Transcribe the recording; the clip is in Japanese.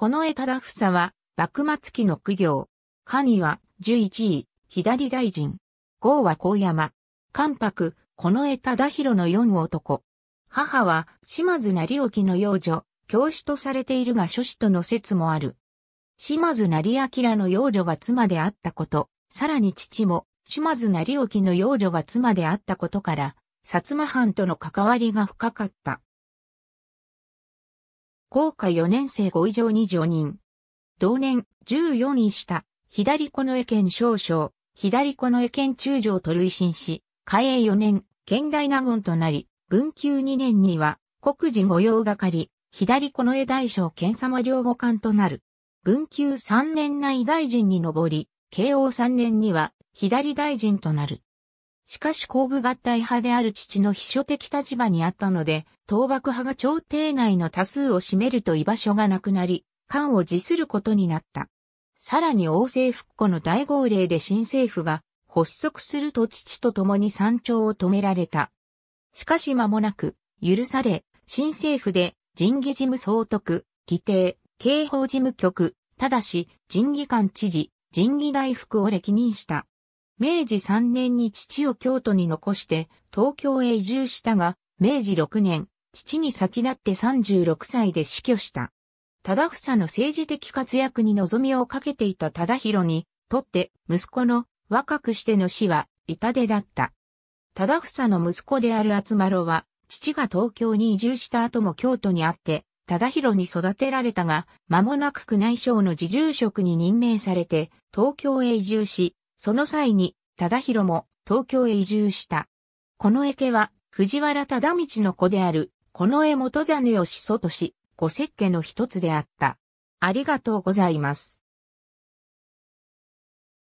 この江田房は、幕末期の苦行。神は、十一位、左大臣。号は高山。関白、この江田広の四男。母は、島津成沖の幼女、教師とされているが諸子との説もある。島津成明の幼女が妻であったこと、さらに父も、島津成沖の幼女が妻であったことから、薩摩藩との関わりが深かった。高科4年生5以上に常任。同年14位下、左近江県少将、左近江県中将と累進し、嘉永4年、県大納言となり、文久2年には、国事御用係、左近江大将県様両護官となる。文久3年内大臣に上り、慶応3年には、左大臣となる。しかし後部合体派である父の秘書的立場にあったので、倒幕派が朝廷内の多数を占めると居場所がなくなり、官を辞することになった。さらに王政復古の大号令で新政府が発足すると父と共に山頂を止められた。しかし間もなく、許され、新政府で人議事務総督、議定、刑法事務局、ただし、人議官知事、人議大副を歴任した。明治3年に父を京都に残して東京へ移住したが、明治6年、父に先立って36歳で死去した。忠房の政治的活躍に望みをかけていた忠宏にとって息子の若くしての死は痛手だった。忠房の息子である厚丸は、父が東京に移住した後も京都にあって、忠宏に育てられたが、間もなく宮内省の自住職に任命されて、東京へ移住し、その際に、忠広も東京へ移住した。この池は、藤原忠道の子である、この絵元実を始祖とし、五石家の一つであった。ありがとうございます。